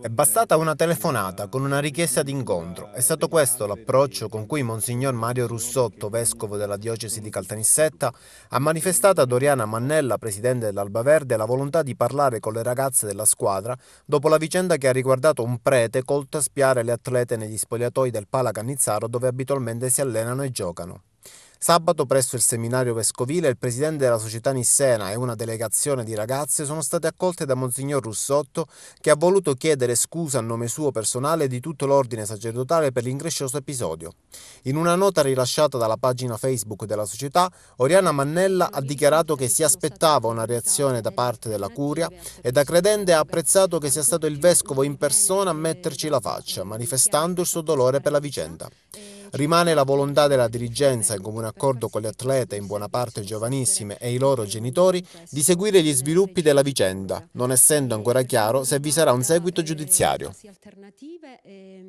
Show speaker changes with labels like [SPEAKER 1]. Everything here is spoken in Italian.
[SPEAKER 1] È bastata una telefonata con una richiesta d'incontro. È stato questo l'approccio con cui Monsignor Mario Russotto, vescovo della diocesi di Caltanissetta, ha manifestato a Doriana Mannella, presidente dell'Alba Verde, la volontà di parlare con le ragazze della squadra dopo la vicenda che ha riguardato un prete colto a spiare le atlete negli spogliatoi del Pala Cannizzaro dove abitualmente si allenano e giocano. Sabato presso il seminario vescovile il presidente della società Nissena e una delegazione di ragazze sono state accolte da Monsignor Russotto che ha voluto chiedere scusa a nome suo personale e di tutto l'ordine sacerdotale per l'increscioso episodio. In una nota rilasciata dalla pagina Facebook della società, Oriana Mannella ha dichiarato che si aspettava una reazione da parte della curia e da credente ha apprezzato che sia stato il vescovo in persona a metterci la faccia, manifestando il suo dolore per la vicenda. Rimane la volontà della dirigenza, in comune accordo con le atlete, in buona parte giovanissime, e i loro genitori, di seguire gli sviluppi della vicenda, non essendo ancora chiaro se vi sarà un seguito giudiziario.